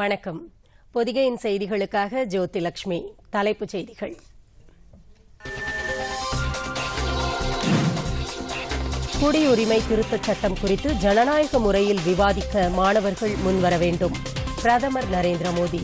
வணக்கம் பொதிகையின் செய்திகளுக்காக ஜோதி லட்சுமி தலைப்புச் செய்திகள் குடியுரிமை திருத்தச் சட்டம் குறித்து ஜனநாயக முறையில் விவாதிக்க மாணவர்கள் முன்வர வேண்டும் பிரதமர் நரேந்திர மோடி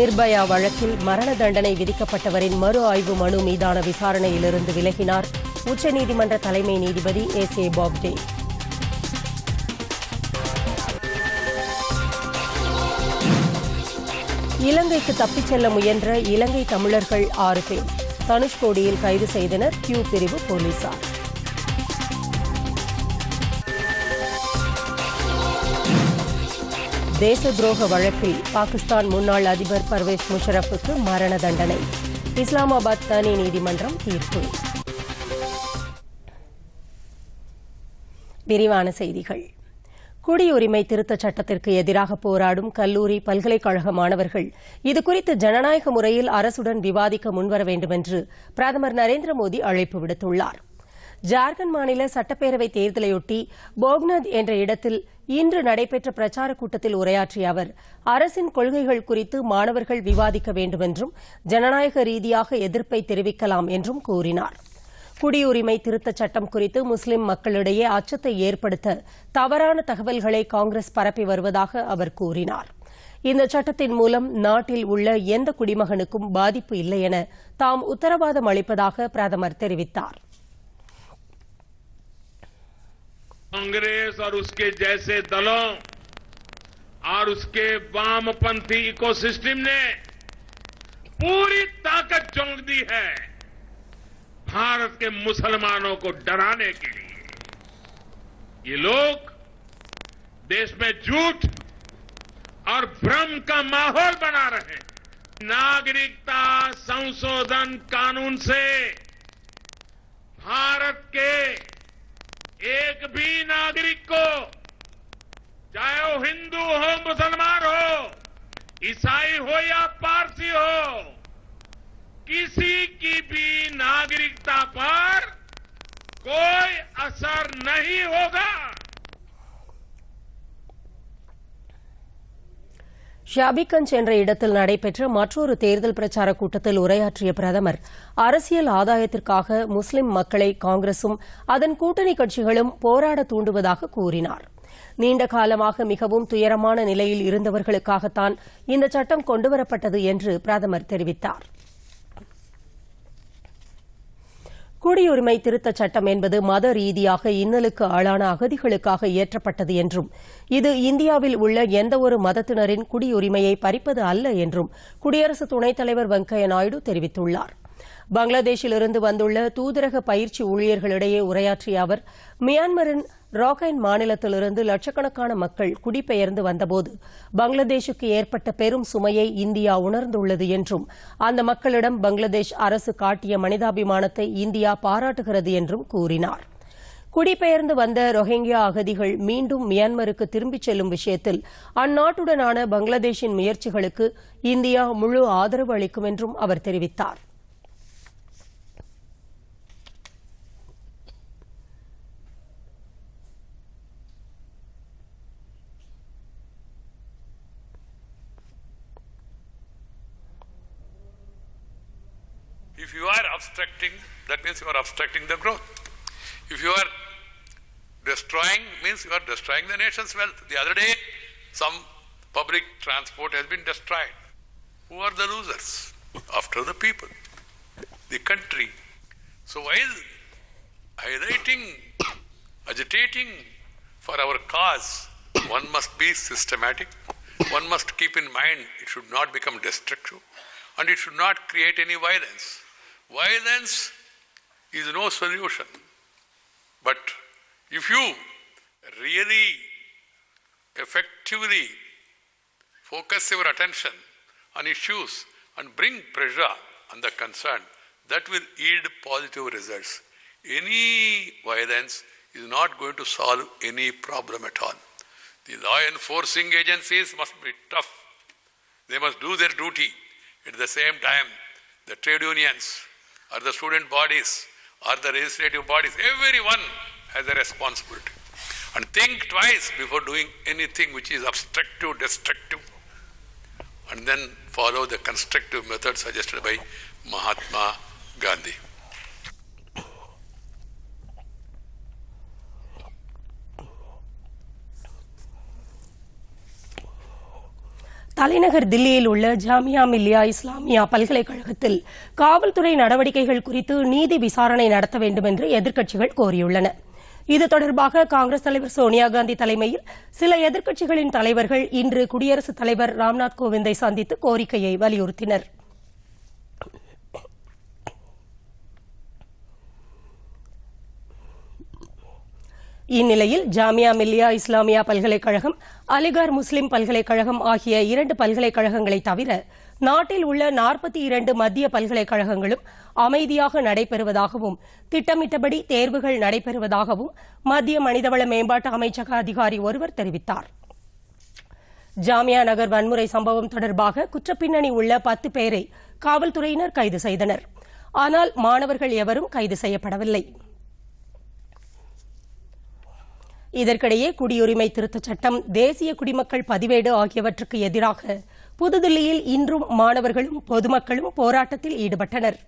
நிர்பயா வழக்கில் மரண தண்டனை விதிக்கப்பட்டவரின் மறு ஆய்வு மனு மீதான விசாரணையிலிருந்து விலகினார் உச்சநீதிமன்ற தலைமை நீதிபதி எஸ் ஏ பாப்டே இலங்கைக்கு தப்பிச் செல்ல முயன்ற இலங்கை தமிழர்கள் ஆறு பேர் தனுஷ்கோடியில் கைது செய்தனர் கியூ பிரிவு போலீசார் தேச துரோக வழக்கில் பாகிஸ்தான் முன்னாள் அதிபர் பர்வேஸ் முஷரஃபுக்கு மரண தண்டனை இஸ்லாமாபாத் தனி நீதிமன்றம் தீர்ப்பு விரிவான செய்திகள் குடியுரிமை திருத்தச் சட்டத்திற்கு எதிராக போராடும் கல்லூரி பல்கலைக்கழக மாணவர்கள் இதுகுறித்து ஜனநாயக முறையில் அரசுடன் விவாதிக்க முன்வர வேண்டுமென்று பிரதமர் நரேந்திர மோடி அழைப்பு விடுத்துள்ளார் ஜார்க்கண்ட் மாநில சட்டப்பேரவை தேர்தலையொட்டி போக்னத் என்ற இடத்தில் இன்று நடைபெற்ற பிரச்சாரக் கூட்டத்தில் உரையாற்றிய அவர் அரசின் கொள்கைகள் குறித்து மாணவர்கள் விவாதிக்க வேண்டுமென்றும் ஜனநாயக ரீதியாக எதிர்ப்பை தெரிவிக்கலாம் என்றும் கூறினாா் குடியுரிமை திருத்தச் சட்டம் குறித்து முஸ்லிம் மக்களிடையே அச்சத்தை ஏற்படுத்த தவறான தகவல்களை காங்கிரஸ் பரப்பி வருவதாக அவர் கூறினார் இந்த சட்டத்தின் மூலம் நாட்டில் உள்ள எந்த குடிமகனுக்கும் பாதிப்பு இல்லை என தாம் உத்தரவாதம் அளிப்பதாக பிரதமர் தெரிவித்தார் कांग्रेस और उसके वामपंथी इकोसिस्टम ने पूरी ताकत झोंक दी है भारत के मुसलमानों को डराने के लिए ये लोग देश में झूठ और भ्रम का माहौल बना रहे हैं नागरिकता संशोधन कानून से भारत के एक भी नागरिक को चाहे वो हिंदू हो मुसलमान हो ईसाई हो या पारसी हो किसी की भी नागरिकता पर कोई असर नहीं होगा ஷாபிகஞ்ச் என்ற இடத்தில் நடைபெற்ற மற்றொரு தேர்தல் பிரச்சார கூட்டத்தில் உரையாற்றிய பிரதமர் அரசியல் ஆதாயத்திற்காக முஸ்லிம் மக்களை காங்கிரசும் அதன் கூட்டணி கட்சிகளும் போராட தூண்டுவதாக கூறினார் நீண்ட காலமாக மிகவும் துயரமான நிலையில் இருந்தவர்களுக்காகத்தான் இந்த சட்டம் கொண்டுவரப்பட்டது என்று பிரதமர் தெரிவித்தாா் குடியுரிமை திருத்தச் சட்டம் என்பது மத ரீதியாக இன்னலுக்கு ஆளான அகதிகளுக்காக இயற்றப்பட்டது என்றும் இது இந்தியாவில் உள்ள எந்தவொரு மதத்தினரின் குடியுரிமையை பறிப்பது அல்ல என்றும் குடியரசு துணைத் தலைவர் வெங்கையா நாயுடு தெரிவித்துள்ளாா் பங்களாதேஷிலிருந்து வந்துள்ள தூதரக பயிற்சி ஊழியர்களிடையே உரையாற்றிய அவர் மியான்மரின் ராகைன் மாநிலத்திலிருந்து லட்சக்கணக்கான மக்கள் குடிபெயர்ந்து வந்தபோது பங்களாதேஷுக்கு ஏற்பட்ட பெரும் சுமையை இந்தியா உணர்ந்துள்ளது என்றும் அந்த மக்களிடம் பங்களாதேஷ் அரசு காட்டிய மனிதாபிமானத்தை இந்தியா பாராட்டுகிறது என்றும் கூறினார் குடிபெயர்ந்து வந்த ரொஹிங்கியா அகதிகள் மீண்டும் மியான்மருக்கு திரும்பிச் செல்லும் விஷயத்தில் அந்நாட்டுடனான பங்களாதேஷின் முயற்சிகளுக்கு இந்தியா முழு ஆதரவு அளிக்கும் என்றும் அவர் தெரிவித்தாா் means you are obstructing the growth. If you are destroying, means you are destroying the nation's wealth. The other day, some public transport has been destroyed. Who are the losers? After the people, the country. So while highlighting, agitating for our cause, one must be systematic. One must keep in mind it should not become destructive and it should not create any violence. Violence is no solution. But if you really effectively focus your attention on issues and bring pressure on the concerned, that will yield positive results. Any violence is not going to solve any problem at all. The law enforcing agencies must be tough. They must do their duty. At the same time, the trade unions or the student bodies or the legislative bodies, everyone has a responsibility. And think twice before doing anything which is obstructive, destructive. And then follow the constructive method suggested by Mahatma Gandhi. தலைநகர் தில்லியில் உள்ள ஜாமியா மில்லியா இஸ்லாமியா பல்கலைக்கழகத்தில் காவல்துறை நடவடிக்கைகள் குறித்து நீதி விசாரணை நடத்த வேண்டும் என்று எதிர்க்கட்சிகள் கோரியுள்ளன இது தொடர்பாக காங்கிரஸ் தலைவர் சோனியா காந்தி தலைமையில் சில எதிர்க்கட்சிகளின் தலைவர்கள் இன்று குடியரசுத் தலைவர் ராம்நாத் கோவிந்தை சந்தித்து கோரிக்கையை வலியுறுத்தினா் இந்நிலையில் ஜாமியா மில்லியா இஸ்லாமியா பல்கலைக்கழகம் அலிகார் முஸ்லிம் பல்கலைக்கழகம் ஆகிய இரண்டு பல்கலைக்கழகங்களை தவிர நாட்டில் உள்ள நாற்பத்தி இரண்டு மத்திய பல்கலைக்கழகங்களும் அமைதியாக நடைபெறுவதாகவும் திட்டமிட்டபடி தேர்வுகள் நடைபெறுவதாகவும் மத்திய மனிதவள மேம்பாட்டு அமைச்சக அதிகாரி ஒருவர் தெரிவித்தார் ஜாமியா நகர் வன்முறை சம்பவம் தொடர்பாக குற்றப்பின்னணி உள்ள பத்து பேரை காவல்துறையினர் கைது செய்தனர் ஆனால் மாணவர்கள் எவரும் கைது செய்யப்படவில்லை இதற்கிடையே குடியுரிமை திருத்தச் சட்டம் தேசிய குடிமக்கள் பதிவேடு ஆகியவற்றுக்கு எதிராக புதுதில்லியில் இன்றும் மாணவர்களும் பொதுமக்களும் போராட்டத்தில் ஈடுபட்டனர்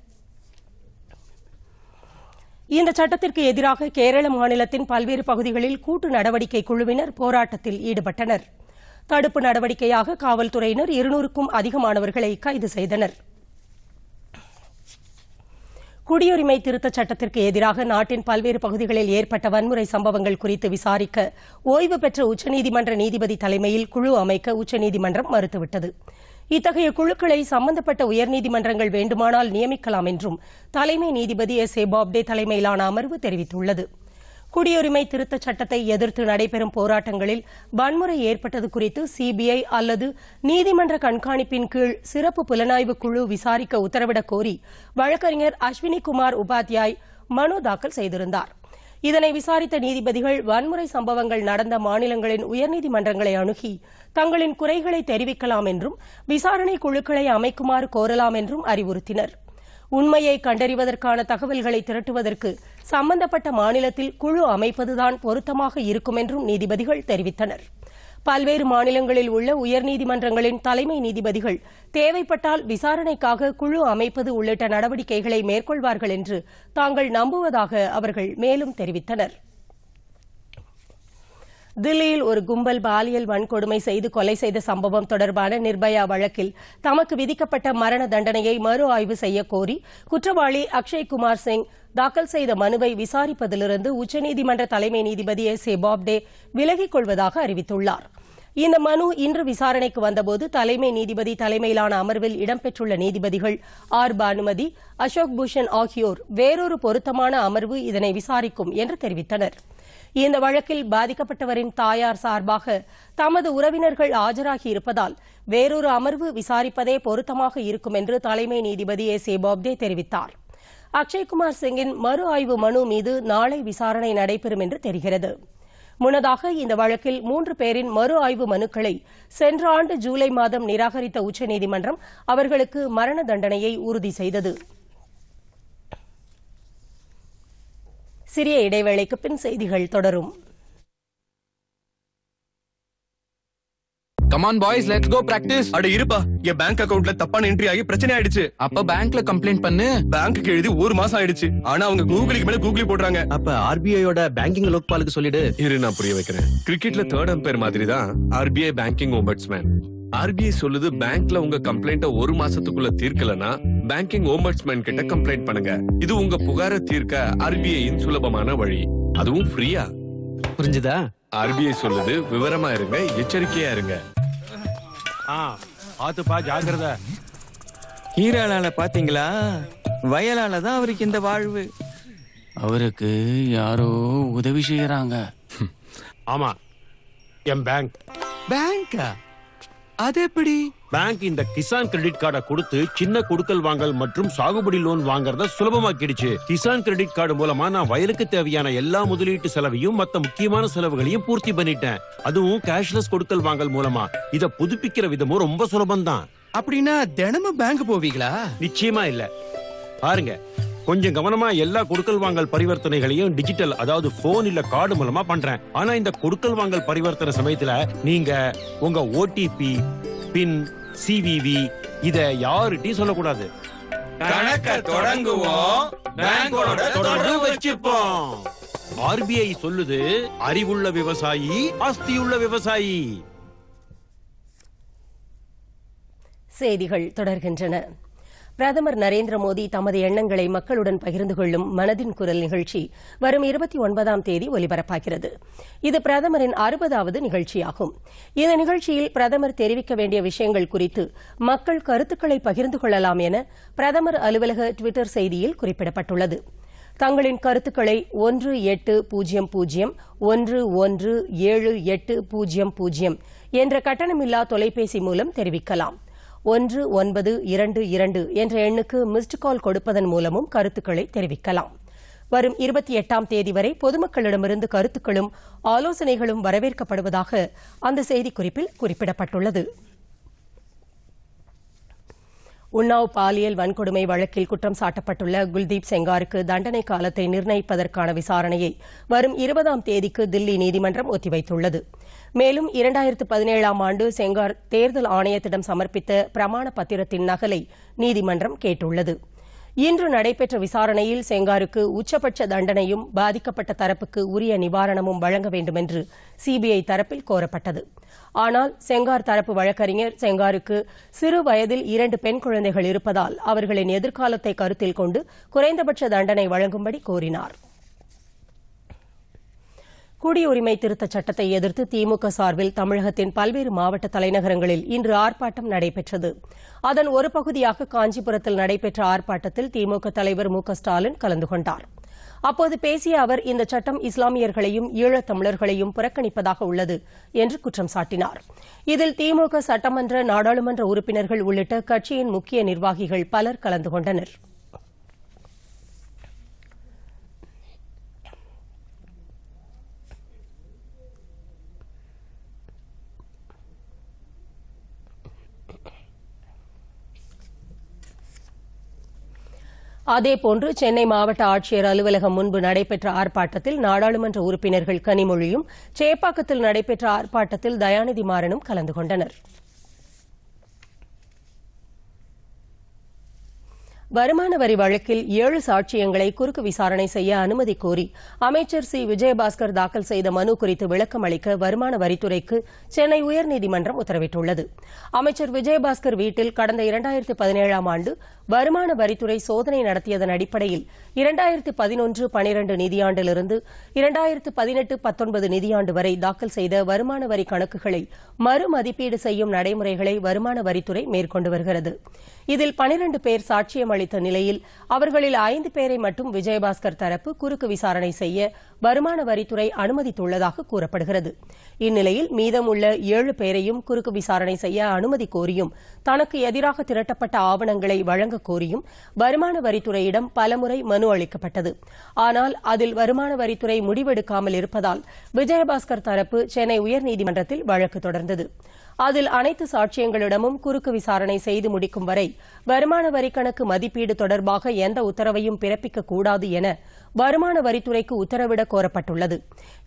இந்த சட்டத்திற்கு எதிராக கேரள மாநிலத்தின் பல்வேறு பகுதிகளில் கூட்டு நடவடிக்கை குழுவினர் போராட்டத்தில் ஈடுபட்டனர் தடுப்பு நடவடிக்கையாக காவல்துறையினர் இருநூறுக்கும் அதிகமானவர்களை கைது செய்தனா் குடியுரிமை திருத்தச் சட்டத்திற்கு எதிராக நாட்டின் பல்வேறு பகுதிகளில் ஏற்பட்ட வன்முறை சம்பவங்கள் குறித்து விசாரிக்க ஓய்வு பெற்ற உச்சநீதிமன்ற நீதிபதி தலைமையில் குழு அமைக்க உச்சநீதிமன்றம் மறுத்துவிட்டது இத்தகைய குழுக்களை சம்பந்தப்பட்ட உயர்நீதிமன்றங்கள் வேண்டுமானால் நியமிக்கலாம் என்றும் தலைமை நீதிபதி எஸ் ஏ பாப்டே தலைமையிலான அமர்வு தெரிவித்துள்ளது குடியுரிமை திருத்தச் சட்டத்தை எதிர்த்து நடைபெறும் போராட்டங்களில் வன்முறை ஏற்பட்டது குறித்து சிபிஐ அல்லது நீதிமன்ற கண்காணிப்பின் கீழ் சிறப்பு புலனாய்வு குழு விசாரிக்க உத்தரவிடக் கோரி வழக்கறிஞர் அஸ்வினி குமார் உபாத்யாய் மனு தாக்கல் செய்திருந்தார் இதனை விசாரித்த நீதிபதிகள் வன்முறை சம்பவங்கள் நடந்த மாநிலங்களின் உயர்நீதிமன்றங்களை அணுகி தங்களின் குறைகளை தெரிவிக்கலாம் என்றும் விசாரணை குழுக்களை அமைக்குமாறு கோரலாம் என்றும் அறிவுறுத்தினர் உண்மையை கண்டறிவதற்கான தகவல்களை திரட்டுவதற்கு சம்பந்தப்பட்ட மாநிலத்தில் குழு அமைப்பதுதான் பொருத்தமாக இருக்கும் என்றும் நீதிபதிகள் தெரிவித்தனர் பல்வேறு மாநிலங்களில் உள்ள உயர்நீதிமன்றங்களின் தலைமை நீதிபதிகள் தேவைப்பட்டால் விசாரணைக்காக குழு அமைப்பது உள்ளிட்ட நடவடிக்கைகளை மேற்கொள்வார்கள் என்று தாங்கள் நம்புவதாக அவர்கள் மேலும் தெரிவித்தனா் தில்லியில் ஒரு கும்பல் பாலியல் வன்கொடுமை செய்து கொலை செய்த சம்பவம் தொடர்பான நிர்பயா வழக்கில் தமக்கு விதிக்கப்பட்ட மரண தண்டனையை மறு ஆய்வு செய்யக்கோரி குற்றவாளி அக்ஷய்குமார் சிங் தாக்கல் செய்த மனுவை விசாரிப்பதிலிருந்து உச்சநீதிமன்ற தலைமை நீதிபதி எஸ் ஏ பாப்டே விலகிக் கொள்வதாக அறிவித்துள்ளார் இந்த மனு இன்று விசாரணைக்கு வந்தபோது தலைமை நீதிபதி தலைமையிலான அமர்வில் இடம்பெற்றுள்ள நீதிபதிகள் ஆர் பானுமதி அசோக் பூஷன் ஆகியோர் வேறொரு பொருத்தமான அமர்வு இதனை விசாரிக்கும் என்று தெரிவித்தனா் இந்த வழக்கில் பாதிக்கப்பட்டவரின் தாயார் சார்பாக தமது உறவினர்கள் ஆஜராகி இருப்பதால் வேறொரு அமர்வு விசாரிப்பதே பொருத்தமாக இருக்கும் என்று தலைமை நீதிபதி எஸ் ஏ பாப்தே தெரிவித்தார் அக்ஷய்குமார் சிங்கின் மறு ஆய்வு மனு மீது நாளை விசாரணை நடைபெறும் என்று தெரிகிறது முன்னதாக இந்த வழக்கில் மூன்று பேரின் மறு ஆய்வு மனுக்களை சென்ற ஆண்டு ஜூலை மாதம் நிராகரித்த உச்சநீதிமன்றம் அவர்களுக்கு மரண தண்டனையை உறுதி செய்தது சிறிய இடைவேளைக்கு பின் செய்திகள் தொடரும் come on boys let's go practice அட இருப்பா என் பேங்க் அக்கவுண்ட்ல தப்பான என்ட்ரி ஆகி பிரச்சனை ஆயிடுச்சு அப்ப பேங்க்ல கம்ப்ளைண்ட் பண்ணு பேங்க்கு எழுதி ஒரு மாசம் ஆயிடுச்சு ஆனா அவங்க கூகுளுக்கு மேல கூகுளி போடுறாங்க அப்ப ஆர்பிஐ யோட பேங்கிங் லோக்பாலுக்கு சொல்லிடு இரு நான் புரிய வைக்கிறேன் கிரிக்கெட்ல தேர்ட் அம்பையர் மாதிரி தான் ஆர்பிஐ பேங்கிங் ஓம்பட்ஸ்மேன் ஆர்பிஐ சொல்லுது பேங்க்ல உங்க கம்ப்ளைண்ட ஒரு மாசத்துக்குள்ள தீர்க்கலனா பேங்கிங் ஓம்பட்ஸ்மேன் கிட்ட கம்ப்ளைண்ட் பண்ணுங்க இது உங்க புகார தீர்க்க ஆர்பிஐயின் சுலபமான வழி அதுவும் ஃப்ரீயா புரிஞ்சுதா ஆர்பிஐ சொல்லுது விவரமா இருங்க எச்சரிக்கையா இருங்க பாத்துப்பா ஜாக்கிரத ஹீராளால பாத்தீங்களா வயலால தான் அவருக்கு இந்த வாழ்வு அவருக்கு யாரோ உதவி செய்யறாங்க ஆமா என் பேங்க் பேங்கா அது எப்படி பேங்க் இந்த கிசான் கிரெடிட் கார்டை கொடுத்து சின்ன கொடுக்கல் வாங்கல் மற்றும் சாகுபடி லோன் வாங்குறத சுலபமாக்கிடுச்சு கிசான் கிரெடிட் கார்டு மூலமா நான் வயலுக்கு தேவையான எல்லா முதலீட்டு செலவையும் மத்த முக்கியமான செலவுகளையும் பூர்த்தி பண்ணிட்டேன் அதுவும் கேஷ்லெஸ் கொடுக்கல் வாங்கல் மூலமா இத புதுப்பிக்கிற விதமும் ரொம்ப சுலபம் தான் அப்படின்னா தினமும் பேங்க் போவீங்களா நிச்சயமா இல்ல பாருங்க கொஞ்சம் கவனமா எல்லா கொடுக்கல் வாங்கல் பரிவர்த்தனைகளையும் டிஜிட்டல் அதாவது போன் இல்ல கார்டு மூலமா பண்றேன் ஆனா இந்த கொடுக்கல் வாங்கல் பரிவர்த்தனை சமயத்துல நீங்க உங்க ஓடிபி பின் சிவிவி இத யாருகிட்டயும் சொல்லக்கூடாது கணக்க தொடங்குவோம் ஆர்பிஐ சொல்லுது அறிவுள்ள விவசாயி ஆஸ்தியுள்ள விவசாயி செய்திகள் தொடர்கின்றன பிரதமர் நரேந்திர மோடி தமது எண்ணங்களை மக்களுடன் பகிர்ந்து கொள்ளும் மனதின் குரல் நிகழ்ச்சி வரும் இருபத்தி ஒன்பதாம் தேதி ஒலிபரப்பாகிறது இது பிரதமரின் அறுபதாவது நிகழ்ச்சியாகும் இந்த நிகழ்ச்சியில் பிரதமர் தெரிவிக்க வேண்டிய விஷயங்கள் குறித்து மக்கள் கருத்துக்களை பகிர்ந்து கொள்ளலாம் என பிரதமர் அலுவலக டுவிட்டர் செய்தியில் குறிப்பிடப்பட்டுள்ளது தங்களின் கருத்துக்களை ஒன்று எட்டு பூஜ்ஜியம் பூஜ்ஜியம் ஒன்று ஒன்று ஏழு எட்டு பூஜ்ஜியம் பூஜ்ஜியம் என்ற கட்டணமில்லா தொலைபேசி மூலம் தெரிவிக்கலாம் ஒன்று ஒன்பது இரண்டு இரண்டு என்ற எண்ணுக்கு மிஸ்டு கால் கொடுப்பதன் மூலமும் கருத்துக்களை தெரிவிக்கலாம் வரும் இருபத்தி எட்டாம் தேதி வரை பொதுமக்களிடமிருந்து கருத்துக்களும் ஆலோசனைகளும் வரவேற்கப்படுவதாக அந்த செய்திக்குறிப்பில் குறிப்பிடப்பட்டுள்ளது உன்னாவ் பாலியல் வன்கொடுமை வழக்கில் குற்றம் சாட்டப்பட்டுள்ள குல்தீப் செங்காருக்கு தண்டனை காலத்தை நிர்ணயிப்பதற்கான விசாரணையை வரும் இருபதாம் தேதிக்கு தில்லி நீதிமன்றம் ஒத்திவைத்துள்ளது மேலும் இரண்டாயிரத்து பதினேழாம் ஆண்டு செங்கார் தேர்தல் ஆணையத்திடம் சமர்ப்பித்த பிரமாண பத்திரத்தின் நகலை நீதிமன்றம் கேட்டுள்ளது இன்று நடைபெற்ற விசாரணையில் செங்காருக்கு உச்சபட்ச தண்டனையும் பாதிக்கப்பட்ட தரப்புக்கு உரிய நிவாரணமும் வழங்க வேண்டுமென்று சிபிஐ தரப்பில் கோரப்பட்டது ஆனால் செங்கார் தரப்பு வழக்கறிஞர் செங்காருக்கு சிறு வயதில் இரண்டு பெண் குழந்தைகள் இருப்பதால் அவர்களின் எதிர்காலத்தை கருத்தில் கொண்டு குறைந்தபட்ச தண்டனை வழங்கும்படி கோரினாா் குடியுரிமை திருத்த சட்டத்தை எதிர்த்து திமுக சார்பில் தமிழகத்தின் பல்வேறு மாவட்ட தலைநகரங்களில் இன்று ஆர்ப்பாட்டம் நடைபெற்றது அதன் ஒரு பகுதியாக காஞ்சிபுரத்தில் நடைபெற்ற ஆர்ப்பாட்டத்தில் திமுக தலைவர் மு ஸ்டாலின் கலந்து கொண்டார் அப்போது பேசிய அவர் இந்த சட்டம் இஸ்லாமியர்களையும் ஈழத் தமிழர்களையும் புறக்கணிப்பதாக உள்ளது என்று குற்றம் சாட்டினார் இதில் திமுக சட்டமன்ற நாடாளுமன்ற உறுப்பினர்கள் உள்ளிட்ட கட்சியின் முக்கிய நிர்வாகிகள் பலர் கலந்து கொண்டனா் அதேபோன்று சென்னை மாவட்ட ஆட்சியர் அலுவலகம் முன்பு நடைபெற்ற ஆர்ப்பாட்டத்தில் நாடாளுமன்ற உறுப்பினர்கள் கனிமொழியும் சேப்பாக்கத்தில் நடைபெற்ற ஆர்ப்பாட்டத்தில் தயாநிதி மாறனும் கலந்து கொண்டனா் வருமான வரி வழக்கில் ஏழு சாட்சியங்களை குறுக்கு விசாரணை செய்ய அனுமதி கோரி அமைச்சர் சி விஜயபாஸ்கர் தாக்கல் செய்த மனு குறித்து விளக்கம் அளிக்க வருமான வரித்துறைக்கு சென்னை உயர்நீதிமன்றம் உத்தரவிட்டுள்ளது அமைச்சர் விஜயபாஸ்கர் வீட்டில் கடந்த இரண்டாயிரத்து பதினேழாம் ஆண்டு வருமான வரித்துறை சோதனை நடத்தியதன் அடிப்படையில் இரண்டாயிரத்து பதினொன்று பனிரண்டு நிதியாண்டிலிருந்து இரண்டாயிரத்து பதினெட்டு பத்தொன்பது நிதியாண்டு வரை தாக்கல் செய்த வருமான வரி கணக்குகளை மறுமதிப்பீடு செய்யும் நடைமுறைகளை வருமான வரித்துறை மேற்கொண்டு வருகிறது இதில் பனிரண்டு பேர் சாட்சியம் அளித்த நிலையில் அவர்களில் ஐந்து பேரை மட்டும் விஜயபாஸ்கர் தரப்பு குறுக்கு விசாரணை செய்ய வருமான வரித்துறை அனுமதித்துள்ளதாக கூறப்படுகிறது இந்நிலையில் மீதமுள்ள ஏழு பேரையும் குறுக்கு விசாரணை செய்ய அனுமதி கோரியும் தனக்கு எதிராக திரட்டப்பட்ட ஆவணங்களை வழங்க கோரியும் வருமான வரித்துறையிடம் பலமுறை மனு அளிக்கப்பட்டது ஆனால் அதில் வருமான வரித்துறை முடிவெடுக்காமல் இருப்பதால் விஜயபாஸ்கர் தரப்பு சென்னை உயர்நீதிமன்றத்தில் வழக்கு தொடர்ந்தது அதில் அனைத்து சாட்சியங்களிடமும் குறுக்கு விசாரணை செய்து முடிக்கும் வரை வருமான வரி கணக்கு மதிப்பீடு தொடர்பாக எந்த உத்தரவையும் பிறப்பிக்கக்கூடாது என வருமான வரித்துறைக்கு உத்தரவிட கோரப்பட்டுள்ளது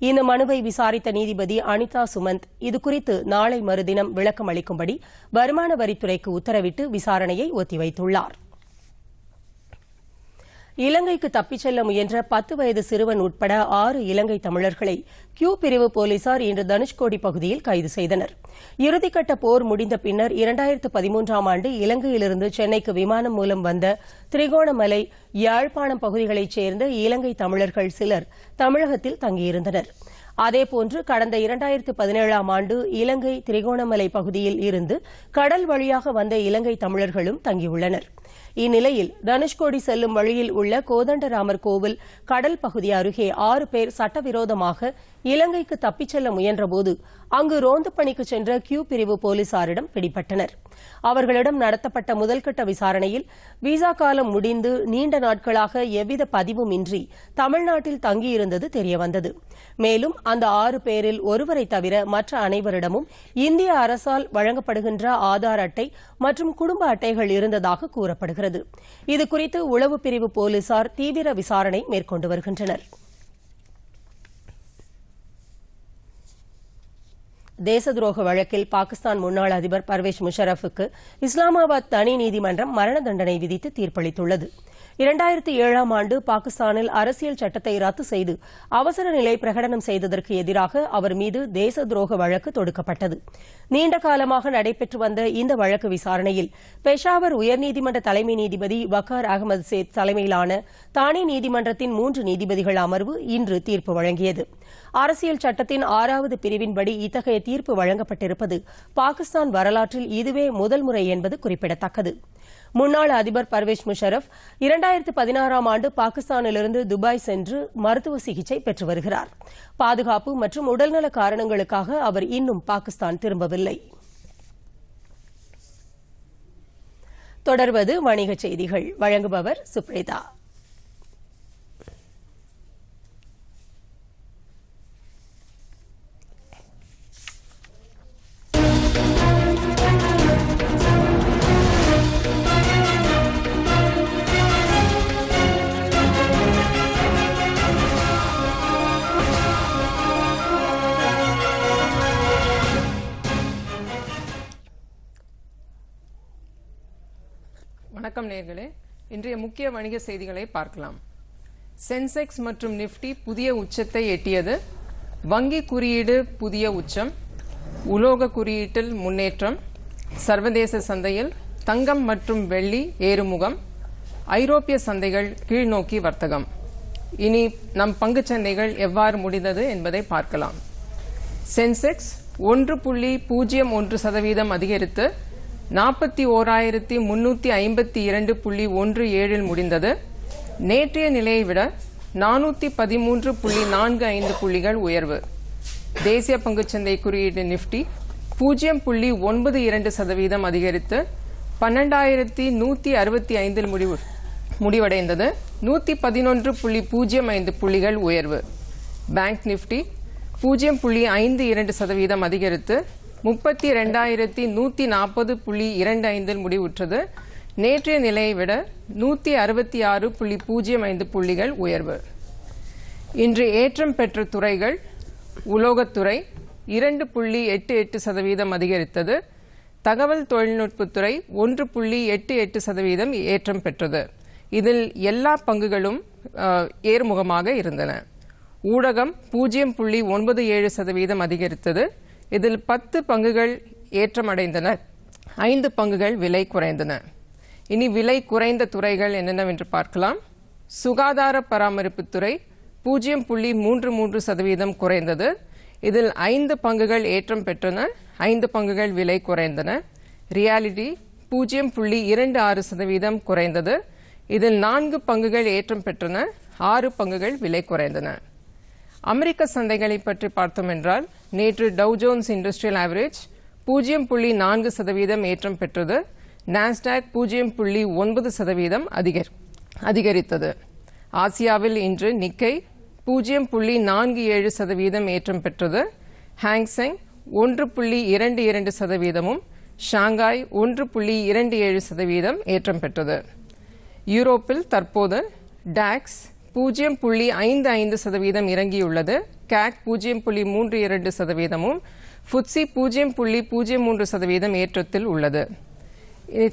இந்த மனுவை விசாரித்த நீதிபதி அனிதா சுமந்த் இதுகுறித்து நாளை மறுதினம் விளக்கம் அளிக்கும்படி வருமான வரித்துறைக்கு உத்தரவிட்டு விசாரணையை ஒத்திவைத்துள்ளாா் இலங்கைக்கு தப்பிச் செல்ல முயன்ற பத்து வயது சிறுவன் உட்பட ஆறு இலங்கை தமிழர்களை கியூ பிரிவு போலீசார் இன்று தனுஷ்கோடி பகுதியில் கைது செய்தனர் இறுதிக்கட்ட போர் முடிந்த பின்னர் இரண்டாயிரத்து பதிமூன்றாம் ஆண்டு இலங்கையிலிருந்து சென்னைக்கு விமானம் மூலம் வந்த திரிகோணமலை யாழ்ப்பாணம் பகுதிகளைச் சேர்ந்த இலங்கை தமிழர்கள் சிலர் தமிழகத்தில் தங்கியிருந்தனர் அதேபோன்று கடந்த இரண்டாயிரத்து பதினேழாம் ஆண்டு இலங்கை திரிகோணமலை பகுதியில் இருந்து கடல் வழியாக வந்த இலங்கை தமிழர்களும் தங்கியுள்ளனா் இந்நிலையில் தனுஷ்கோடி செல்லும் வழியில் உள்ள கோதண்டராமர் கோவில் கடல் பகுதி அருகே ஆறு பேர் சட்டவிரோதமாக இலங்கைக்கு தப்பிச் செல்ல முயன்றபோது அங்கு ரோந்து பணிக்கு சென்ற கியூ பிரிவு போலீசாரிடம் பிடிபட்டனர் அவர்களிடம் நடத்தப்பட்ட முதல்கட்ட விசாரணையில் விசா காலம் முடிந்து நீண்ட நாட்களாக எவ்வித பதிவும் இன்றி தமிழ்நாட்டில் தங்கியிருந்தது தெரியவந்தது மேலும் அந்த ஆறு பேரில் ஒருவரை தவிர மற்ற அனைவரிடமும் இந்திய அரசால் வழங்கப்படுகின்ற ஆதார் அட்டை மற்றும் குடும்ப அட்டைகள் இருந்ததாக கூறப்படுகிறது இதுகுறித்து உளவு பிரிவு போலீசார் தீவிர விசாரணை மேற்கொண்டு வருகின்றனர் தேச துரோக வழக்கில் பாகிஸ்தான் முன்னாள் அதிபர் பர்வேஷ் முஷரஃபுக்கு இஸ்லாமாபாத் தனி நீதிமன்றம் மரண தண்டனை விதித்து தீர்ப்பளித்துள்ளது இரண்டாயிரத்தி ஏழாம் ஆண்டு பாகிஸ்தானில் அரசியல் சட்டத்தை ரத்து செய்து அவசர நிலை பிரகடனம் செய்ததற்கு எதிராக அவர் மீது தேச துரோக வழக்கு தொடுக்கப்பட்டது நீண்ட காலமாக நடைபெற்று வந்த இந்த வழக்கு விசாரணையில் பெஷாவர் உயர்நீதிமன்ற தலைமை நீதிபதி வக்கார் அகமது சேத் தலைமையிலான தானே நீதிமன்றத்தின் மூன்று நீதிபதிகள் அமர்வு இன்று தீர்ப்பு வழங்கியது அரசியல் சட்டத்தின் ஆறாவது பிரிவின்படி இத்தகைய தீர்ப்பு வழங்கப்பட்டிருப்பது பாகிஸ்தான் வரலாற்றில் இதுவே முதல் முறை என்பது குறிப்பிடத்தக்கது முன்னாள் அதிபர் பர்வேஷ் முஷரப் இரண்டாயிரத்து பதினாறாம் ஆண்டு பாகிஸ்தானிலிருந்து துபாய் சென்று மருத்துவ சிகிச்சை பெற்று வருகிறார் பாதுகாப்பு மற்றும் உடல்நல காரணங்களுக்காக அவர் இன்னும் பாகிஸ்தான் திரும்பவில்லை தொடர்வது வணிகச் செய்திகள் வழங்குபவர் சுப்ரேதா வணக்கம் நேர்களே இன்றைய முக்கிய வணிக செய்திகளை பார்க்கலாம் சென்செக்ஸ் மற்றும் நிப்டி புதிய உச்சத்தை எட்டியது வங்கி குறியீடு புதிய உச்சம் உலோக குறியீட்டில் முன்னேற்றம் சர்வதேச சந்தையில் தங்கம் மற்றும் வெள்ளி ஏறுமுகம் ஐரோப்பிய சந்தைகள் கீழ்நோக்கி வர்த்தகம் இனி நம் சந்தைகள் எவ்வாறு முடிந்தது என்பதை பார்க்கலாம் சென்செக்ஸ் ஒன்று புள்ளி பூஜ்ஜியம் ஒன்று சதவீதம் அதிகரித்து நாற்பத்தி ஓராயிரத்தி முன்னூற்றி ஐம்பத்தி இரண்டு புள்ளி ஒன்று ஏழில் முடிந்தது நேற்றைய நிலையை விட நானூற்றி பதிமூன்று புள்ளி நான்கு ஐந்து புள்ளிகள் உயர்வு தேசிய பங்குச்சந்தை குறியீடு நிப்டி பூஜ்ஜியம் புள்ளி ஒன்பது இரண்டு சதவீதம் அதிகரித்து பன்னெண்டாயிரத்தி நூற்றி அறுபத்தி ஐந்தில் முடிவு முடிவடைந்தது நூற்றி பதினொன்று புள்ளி பூஜ்ஜியம் ஐந்து புள்ளிகள் உயர்வு பேங்க் நிப்டி பூஜ்ஜியம் புள்ளி ஐந்து இரண்டு சதவீதம் அதிகரித்து முப்பத்தி ரெண்டாயிரத்தி நூற்றி நாற்பது புள்ளி இரண்டு ஐந்தில் முடிவுற்றது நேற்றைய நிலையை விட நூற்றி அறுபத்தி ஆறு புள்ளி பூஜ்ஜியம் ஐந்து புள்ளிகள் உயர்வு இன்று ஏற்றம் பெற்ற துறைகள் உலோகத்துறை இரண்டு புள்ளி எட்டு எட்டு சதவீதம் அதிகரித்தது தகவல் தொழில்நுட்பத்துறை ஒன்று புள்ளி எட்டு எட்டு சதவீதம் ஏற்றம் பெற்றது இதில் எல்லா பங்குகளும் ஏறுமுகமாக இருந்தன ஊடகம் பூஜ்ஜியம் புள்ளி ஒன்பது ஏழு சதவீதம் அதிகரித்தது இதில் பத்து பங்குகள் ஏற்றமடைந்தன ஐந்து பங்குகள் விலை குறைந்தன இனி விலை குறைந்த துறைகள் என்னென்னவென்று பார்க்கலாம் சுகாதார பராமரிப்பு துறை பூஜ்ஜியம் புள்ளி மூன்று மூன்று சதவீதம் குறைந்தது இதில் ஐந்து பங்குகள் ஏற்றம் பெற்றன ஐந்து பங்குகள் விலை குறைந்தன ரியாலிட்டி பூஜ்ஜியம் புள்ளி இரண்டு ஆறு சதவீதம் குறைந்தது இதில் நான்கு பங்குகள் ஏற்றம் பெற்றன ஆறு பங்குகள் விலை குறைந்தன அமெரிக்க சந்தைகளை பற்றி பார்த்தோம் என்றால் நேற்று டவு ஜோன்ஸ் இண்டஸ்ட்ரியல் ஆவரேஜ் பூஜ்ஜியம் புள்ளி நான்கு சதவீதம் ஏற்றம் பெற்றது நாஸ்டாக் பூஜ்ஜியம் புள்ளி ஒன்பது சதவீதம் அதிகரித்தது ஆசியாவில் இன்று நிக்கை பூஜ்ஜியம் புள்ளி நான்கு ஏழு சதவீதம் ஏற்றம் பெற்றது ஹாங்ஸெங் ஒன்று புள்ளி இரண்டு இரண்டு சதவீதமும் ஷாங்காய் ஒன்று புள்ளி இரண்டு ஏழு சதவீதம் ஏற்றம் பெற்றது யூரோப்பில் தற்போது டாக்ஸ் பூஜ்ஜியம் புள்ளி ஐந்து ஐந்து சதவீதம் இறங்கியுள்ளது கேக் பூஜ்ஜியம் புள்ளி மூன்று இரண்டு சதவீதமும் ஃபுட்ஸி பூஜ்ஜியம் புள்ளி பூஜ்ஜியம் மூன்று சதவீதம் ஏற்றத்தில் உள்ளது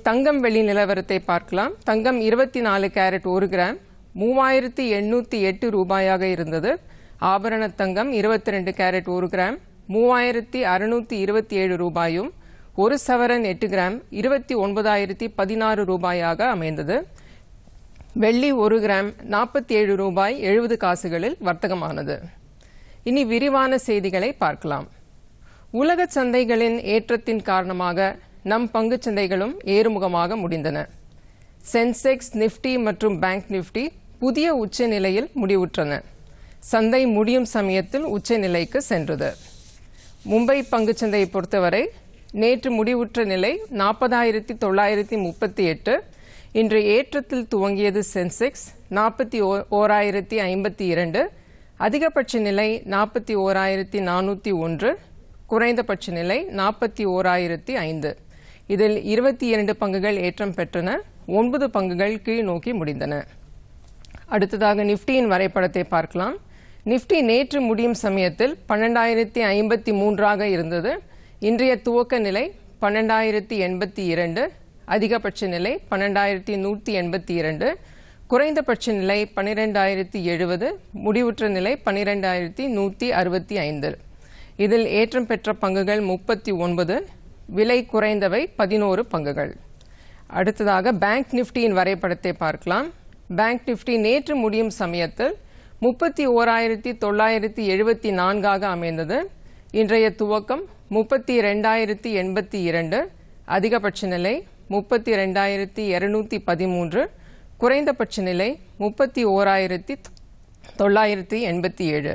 தங்கம் வெள்ளி நிலவரத்தை பார்க்கலாம் தங்கம் இருபத்தி நாலு கேரட் ஒரு கிராம் மூவாயிரத்தி எண்ணூற்றி எட்டு ரூபாயாக இருந்தது ஆபரண தங்கம் இருபத்தி ரெண்டு கேரட் ஒரு கிராம் மூவாயிரத்தி அறுநூற்றி இருபத்தி ஏழு ரூபாயும் ஒரு சவரன் எட்டு கிராம் இருபத்தி ஒன்பதாயிரத்தி பதினாறு ரூபாயாக அமைந்தது வெள்ளி ஒரு கிராம் நாற்பத்தி ஏழு ரூபாய் எழுபது காசுகளில் வர்த்தகமானது இனி விரிவான செய்திகளை பார்க்கலாம் உலக சந்தைகளின் ஏற்றத்தின் காரணமாக நம் பங்கு சந்தைகளும் ஏறுமுகமாக முடிந்தன சென்செக்ஸ் நிப்டி மற்றும் பேங்க் நிப்டி புதிய உச்சநிலையில் முடிவுற்றன சந்தை முடியும் சமயத்தில் உச்சநிலைக்கு சென்றது மும்பை பங்குச்சந்தையை பொறுத்தவரை நேற்று முடிவுற்ற நிலை நாற்பதாயிரத்தி தொள்ளாயிரத்தி முப்பத்தி எட்டு இன்று ஏற்றத்தில் துவங்கியது சென்செக்ஸ் நாற்பத்தி ஓராயிரத்தி ஐம்பத்தி இரண்டு அதிகபட்ச நிலை நாற்பத்தி ஓராயிரத்தி நானூற்றி ஒன்று குறைந்தபட்ச நிலை நாற்பத்தி ஓராயிரத்தி ஐந்து இதில் இருபத்தி இரண்டு பங்குகள் ஏற்றம் பெற்றன ஒன்பது பங்குகள் கீழ் நோக்கி முடிந்தன அடுத்ததாக நிப்டியின் வரைபடத்தை பார்க்கலாம் நிப்டி நேற்று முடியும் சமயத்தில் பன்னெண்டாயிரத்தி ஐம்பத்தி மூன்றாக இருந்தது இன்றைய துவக்க நிலை பன்னெண்டாயிரத்தி எண்பத்தி இரண்டு அதிகபட்ச நிலை பன்னெண்டாயிரத்தி நூற்றி எண்பத்தி இரண்டு குறைந்தபட்ச நிலை பன்னிரெண்டாயிரத்தி எழுபது முடிவுற்ற நிலை பன்னிரெண்டாயிரத்தி நூற்றி அறுபத்தி ஐந்து இதில் ஏற்றம் பெற்ற பங்குகள் முப்பத்தி ஒன்பது விலை குறைந்தவை பதினோரு பங்குகள் அடுத்ததாக பேங்க் நிஃப்டியின் வரைபடத்தை பார்க்கலாம் பேங்க் நிஃப்டி நேற்று முடியும் சமயத்தில் முப்பத்தி ஓராயிரத்தி தொள்ளாயிரத்தி எழுபத்தி நான்காக அமைந்தது இன்றைய துவக்கம் முப்பத்தி ரெண்டாயிரத்தி எண்பத்தி இரண்டு அதிகபட்ச நிலை முப்பத்தி ரெண்டாயிரத்தி இருநூத்தி பதிமூன்று குறைந்தபட்ச நிலை முப்பத்தி ஓராயிரத்தி தொள்ளாயிரத்தி எண்பத்தி ஏழு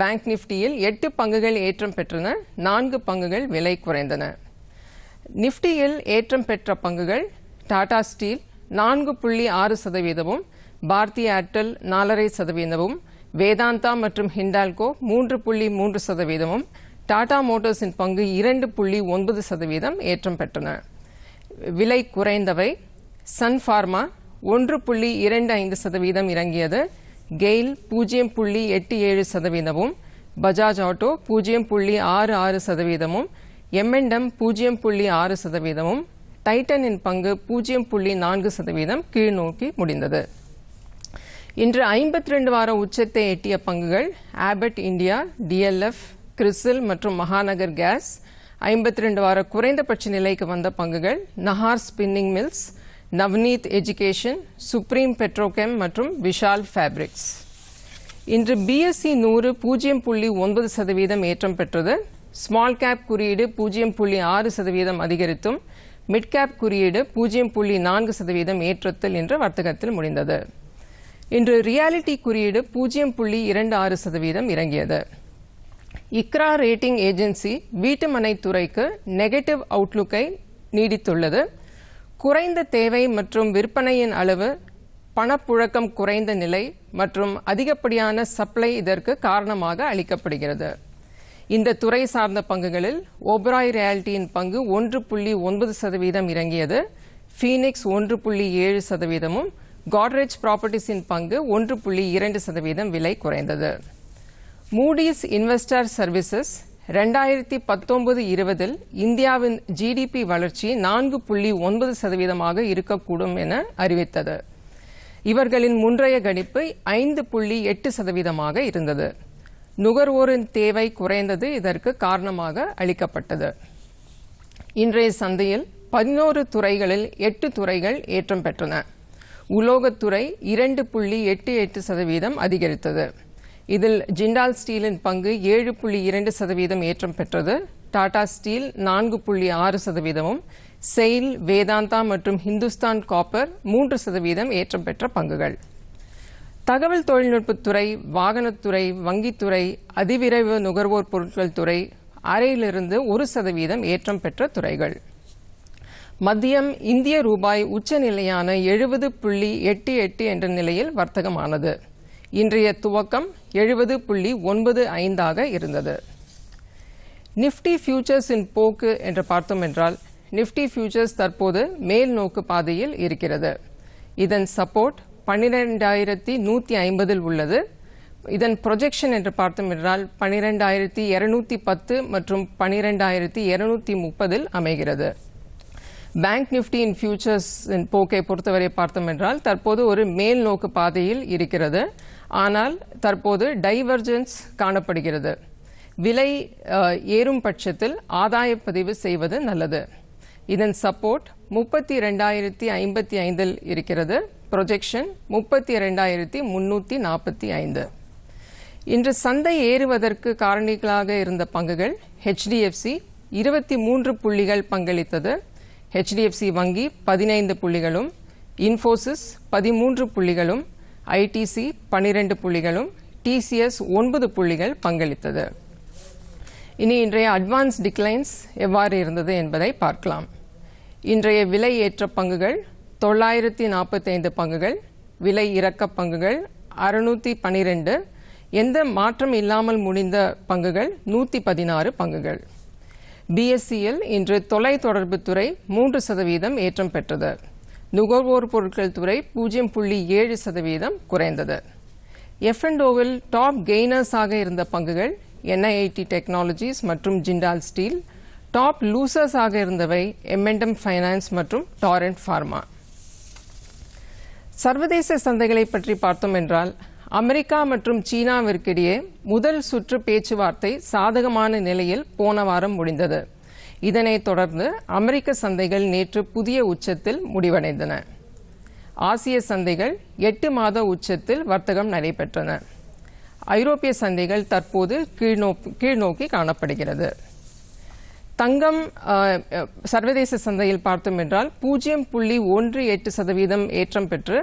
பேங்க் நிஃப்டியில் எட்டு பங்குகள் ஏற்றம் பெற்றன நான்கு பங்குகள் விலை குறைந்தன நிஃப்டியில் ஏற்றம் பெற்ற பங்குகள் டாடா ஸ்டீல் நான்கு புள்ளி ஆறு சதவீதமும் பாரதி ஏர்டெல் நாலரை சதவீதமும் வேதாந்தா மற்றும் ஹிண்டால்கோ மூன்று புள்ளி மூன்று சதவீதமும் டாடா மோட்டார்ஸின் பங்கு இரண்டு புள்ளி ஒன்பது சதவீதம் ஏற்றம் பெற்றன விலை குறைந்தவை சன்ஃபார்மா ஒன்று புள்ளி இரண்டு ஐந்து சதவீதம் இறங்கியது கெயில் பூஜ்ஜியம் புள்ளி எட்டு ஏழு சதவீதமும் பஜாஜ் ஆட்டோ பூஜ்ஜியம் புள்ளி ஆறு ஆறு சதவீதமும் எம்என்டம் பூஜ்ஜியம் புள்ளி ஆறு சதவீதமும் டைட்டனின் பங்கு பூஜ்ஜியம் புள்ளி நான்கு சதவீதம் கீழ்நோக்கி முடிந்தது இன்று ஐம்பத்தி ரெண்டு வார உச்சத்தை எட்டிய பங்குகள் ஆபட் இந்தியா டிஎல்எஃப் கிறிசில் மற்றும் மகாநகர் கேஸ் ஐம்பத்தி ரெண்டு வார குறைந்தபட்ச நிலைக்கு வந்த பங்குகள் Nahar spinning mills Navneet education supreme petrochem மற்றும் விஷால் ஃபேப்ரிக்ஸ் இன்று பிஎஸ்சி நூறு பூஜ்ஜியம் புள்ளி ஒன்பது சதவீதம் ஏற்றம் பெற்றது ஸ்மால் கேப் குறியீடு பூஜ்ஜியம் புள்ளி ஆறு சதவீதம் அதிகரித்தும் மிட் கேப் குறியீடு பூஜ்ஜியம் புள்ளி நான்கு சதவீதம் ஏற்றத்தில் இன்று வர்த்தகத்தில் முடிந்தது இன்று ரியாலிட்டி குறியீடு பூஜ்ஜியம் புள்ளி இரண்டு ஆறு சதவீதம் இறங்கியது இக்ரா ரேட்டிங் ஏஜென்சி வீட்டுமனை துறைக்கு நெகட்டிவ் அவுட்லுக்கை நீடித்துள்ளது குறைந்த தேவை மற்றும் விற்பனையின் அளவு பணப்புழக்கம் குறைந்த நிலை மற்றும் அதிகப்படியான சப்ளை இதற்கு காரணமாக அளிக்கப்படுகிறது இந்த துறை சார்ந்த பங்குகளில் ஒபராய் ரியாலிட்டியின் பங்கு ஒன்று புள்ளி ஒன்பது சதவீதம் இறங்கியது ஃபீனிக்ஸ் ஒன்று புள்ளி ஏழு சதவீதமும் காட்ரேஜ் ப்ராப்பர்ட்டிஸின் பங்கு ஒன்று புள்ளி இரண்டு சதவீதம் விலை குறைந்தது மூடிஸ் இன்வெஸ்டர் சர்வீசஸ் ரெண்டாயிரத்தி பத்தொன்பது இருபதில் இந்தியாவின் ஜிடிபி வளர்ச்சி நான்கு புள்ளி ஒன்பது சதவீதமாக இருக்கக்கூடும் என அறிவித்தது இவர்களின் முன்றைய கணிப்பு ஐந்து புள்ளி எட்டு சதவீதமாக இருந்தது நுகர்வோரின் தேவை குறைந்தது இதற்கு காரணமாக அளிக்கப்பட்டது இன்றைய சந்தையில் பதினோரு துறைகளில் எட்டு துறைகள் ஏற்றம் பெற்றன உலோகத்துறை இரண்டு புள்ளி எட்டு எட்டு சதவீதம் அதிகரித்தது இதில் ஜிண்டால் ஸ்டீலின் பங்கு ஏழு புள்ளி இரண்டு சதவீதம் ஏற்றம் பெற்றது டாடா ஸ்டீல் நான்கு புள்ளி ஆறு சதவீதமும் செயில் வேதாந்தா மற்றும் ஹிந்துஸ்தான் காப்பர் மூன்று சதவீதம் ஏற்றம் பெற்ற பங்குகள் தகவல் தொழில்நுட்பத்துறை வாகனத்துறை வங்கித்துறை அதிவிரைவு நுகர்வோர் பொருட்கள் துறை அறையிலிருந்து ஒரு சதவீதம் ஏற்றம் பெற்ற துறைகள் மதியம் இந்திய ரூபாய் உச்சநிலையான எழுபது புள்ளி எட்டு எட்டு என்ற நிலையில் வர்த்தகமானது இன்றைய துவக்கம் எழுபது புள்ளி ஒன்பது ஐந்தாக இருந்தது நிஃப்டி ஃபியூச்சர்ஸின் போக்கு என்று பார்த்தோம் என்றால் நிஃப்டி ஃபியூச்சர்ஸ் தற்போது மேல் நோக்கு பாதையில் இருக்கிறது இதன் சப்போர்ட் பன்னிரெண்டாயிரத்தி நூற்றி ஐம்பதில் உள்ளது இதன் ப்ரொஜெக்ஷன் என்று பார்த்தோம் என்றால் பன்னிரெண்டாயிரத்தி இருநூத்தி பத்து மற்றும் பனிரெண்டாயிரத்தி இருநூத்தி முப்பதில் அமைகிறது பேங்க் நிஃப்டியின் ஃபியூச்சர்ஸ் போக்கை பொறுத்தவரை பார்த்தோம் என்றால் தற்போது ஒரு மேல் நோக்கு பாதையில் இருக்கிறது ஆனால் தற்போது டைவர்ஜென்ஸ் காணப்படுகிறது விலை ஏறும் பட்சத்தில் ஆதாய பதிவு செய்வது நல்லது இதன் சப்போர்ட் முப்பத்தி ரெண்டாயிரத்தி ஐம்பத்தி ஐந்தில் இருக்கிறது ப்ரொஜெக்ஷன் முப்பத்தி ரெண்டாயிரத்தி முன்னூற்றி நாற்பத்தி ஐந்து இன்று சந்தை ஏறுவதற்கு காரணிகளாக இருந்த பங்குகள் ஹெச்டிஎஃப்சி இருபத்தி மூன்று புள்ளிகள் பங்களித்தது ஹெச்டிஎஃப்சி வங்கி பதினைந்து புள்ளிகளும் இன்ஃபோசிஸ் பதிமூன்று புள்ளிகளும் ஐடிசி 12 புள்ளிகளும் டிசிஎஸ் ஒன்பது புள்ளிகள் பங்களித்தது இனி இன்றைய அட்வான்ஸ் டிக்ளைன்ஸ் எவ்வாறு இருந்தது என்பதை பார்க்கலாம் இன்றைய விலை ஏற்ற பங்குகள் தொள்ளாயிரத்தி நாற்பத்தைந்து பங்குகள் விலை இறக்க பங்குகள் அறுநூற்றி பனிரெண்டு எந்த மாற்றம் இல்லாமல் முடிந்த பங்குகள் நூற்றி பதினாறு பங்குகள் பிஎஸ்சியில் இன்று தொடர்புத்துறை மூன்று சதவீதம் ஏற்றம் பெற்றது நுகர்வோர் பொருட்கள் துறை பூஜ்ஜியம் புள்ளி ஏழு சதவீதம் குறைந்தது எஃப் டாப் கெய்னர்ஸாக இருந்த பங்குகள் என்ஐஐடி டெக்னாலஜிஸ் மற்றும் ஜிண்டால் ஸ்டீல் டாப் லூசர்ஸாக இருந்தவை எம்என்டம் ஃபைனான்ஸ் மற்றும் டாரண்ட் ஃபார்மா சர்வதேச சந்தைகளை பற்றி பார்த்தோம் என்றால் அமெரிக்கா மற்றும் சீனாவிற்கிடையே முதல் சுற்று பேச்சுவார்த்தை சாதகமான நிலையில் போன வாரம் முடிந்தது இதனைத் தொடர்ந்து அமெரிக்க சந்தைகள் நேற்று புதிய உச்சத்தில் முடிவடைந்தன ஆசிய சந்தைகள் எட்டு மாத உச்சத்தில் வர்த்தகம் நடைபெற்றன ஐரோப்பிய சந்தைகள் தற்போது கீழ்நோக்கி கீழ்நோக்கி காணப்படுகிறது தங்கம் சர்வதேச சந்தையில் பார்த்தோம் என்றால் பூஜ்ஜியம் புள்ளி ஒன்று எட்டு சதவீதம் ஏற்றம் பெற்று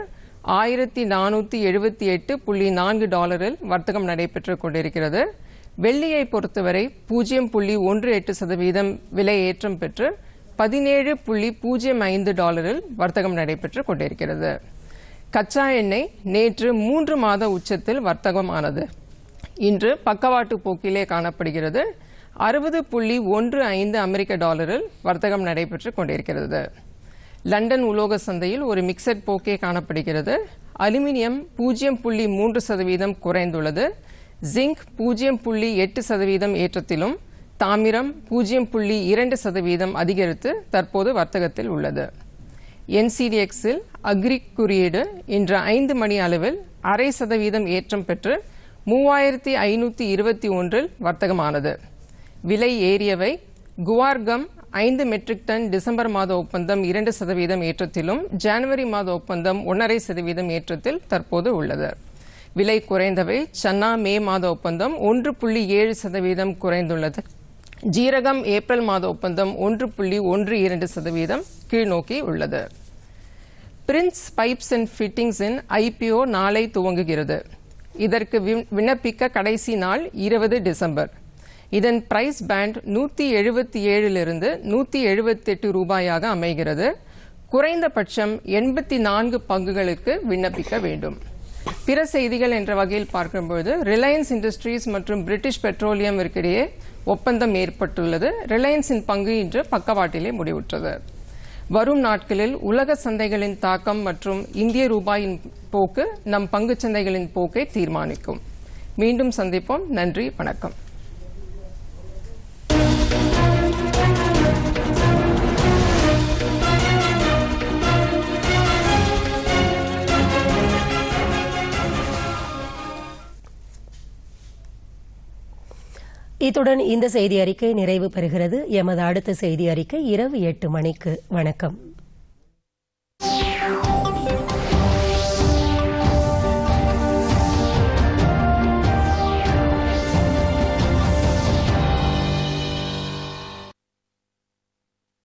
ஆயிரத்தி நானூற்றி எழுபத்தி எட்டு புள்ளி நான்கு டாலரில் வர்த்தகம் நடைபெற்று கொண்டிருக்கிறது வெள்ளியை பொறுத்தவரை பூஜ்ஜியம் புள்ளி ஒன்று எட்டு சதவீதம் விலை ஏற்றம் பெற்று பதினேழு புள்ளி பூஜ்ஜியம் ஐந்து டாலரில் வர்த்தகம் நடைபெற்று கொண்டிருக்கிறது கச்சா எண்ணெய் நேற்று மூன்று மாத உச்சத்தில் வர்த்தகம் ஆனது இன்று பக்கவாட்டு போக்கிலே காணப்படுகிறது அறுபது புள்ளி ஒன்று ஐந்து அமெரிக்க டாலரில் வர்த்தகம் நடைபெற்று கொண்டிருக்கிறது லண்டன் உலோக சந்தையில் ஒரு மிக்சட் போக்கே காணப்படுகிறது அலுமினியம் பூஜ்ஜியம் புள்ளி மூன்று சதவீதம் குறைந்துள்ளது ஜிங்க் பூஜ்ஜியம் புள்ளி எட்டு சதவீதம் ஏற்றத்திலும் தாமிரம் பூஜ்ஜியம் புள்ளி இரண்டு சதவீதம் அதிகரித்து தற்போது வர்த்தகத்தில் உள்ளது என்சிடிஎக்ஸில் அக்ரிக் குறியீடு இன்று ஐந்து மணி அளவில் அரை சதவீதம் ஏற்றம் பெற்று மூவாயிரத்தி ஐநூற்றி இருபத்தி ஒன்றில் வர்த்தகமானது விலை ஏறியவை குவார்கம் ஐந்து மெட்ரிக் டன் டிசம்பர் மாத ஒப்பந்தம் இரண்டு சதவீதம் ஏற்றத்திலும் ஜனவரி மாத ஒப்பந்தம் ஒன்றரை சதவீதம் ஏற்றத்தில் தற்போது உள்ளது விலை குறைந்தவை சன்னா மே மாத ஒப்பந்தம் ஒன்று புள்ளி ஏழு சதவீதம் குறைந்துள்ளது ஜீரகம் ஏப்ரல் மாத ஒப்பந்தம் ஒன்று புள்ளி ஒன்று இரண்டு சதவீதம் கீழ்நோக்கி உள்ளது பிரின்ஸ் பைப்ஸ் அண்ட் ஃபிட்டிங்ஸின் ஐபிஓ நாளை துவங்குகிறது இதற்கு விண்ணப்பிக்க கடைசி நாள் இருபது டிசம்பர் இதன் பிரைஸ் பேண்ட் நூற்றி எழுபத்தி ஏழிலிருந்து நூற்றி எழுபத்தெட்டு ரூபாயாக அமைகிறது குறைந்தபட்சம் எண்பத்தி நான்கு பங்குகளுக்கு விண்ணப்பிக்க வேண்டும் பிற செய்திகள் என்ற வகையில் பார்க்கும்பொழுது ரிலையன்ஸ் இண்டஸ்ட்ரீஸ் மற்றும் பிரிட்டிஷ் பெட்ரோலியம் இருக்கிடையே ஒப்பந்தம் ஏற்பட்டுள்ளது ரிலையன்ஸின் பங்கு இன்று பக்கவாட்டிலே முடிவுற்றது வரும் நாட்களில் உலக சந்தைகளின் தாக்கம் மற்றும் இந்திய ரூபாயின் போக்கு நம் பங்கு சந்தைகளின் போக்கை தீர்மானிக்கும் மீண்டும் சந்திப்போம் நன்றி வணக்கம் இத்துடன் இந்த செய்தி அறிக்கை நிறைவு பெறுகிறது எமது அடுத்த செய்தி அறிக்கை இரவு எட்டு மணிக்கு வணக்கம்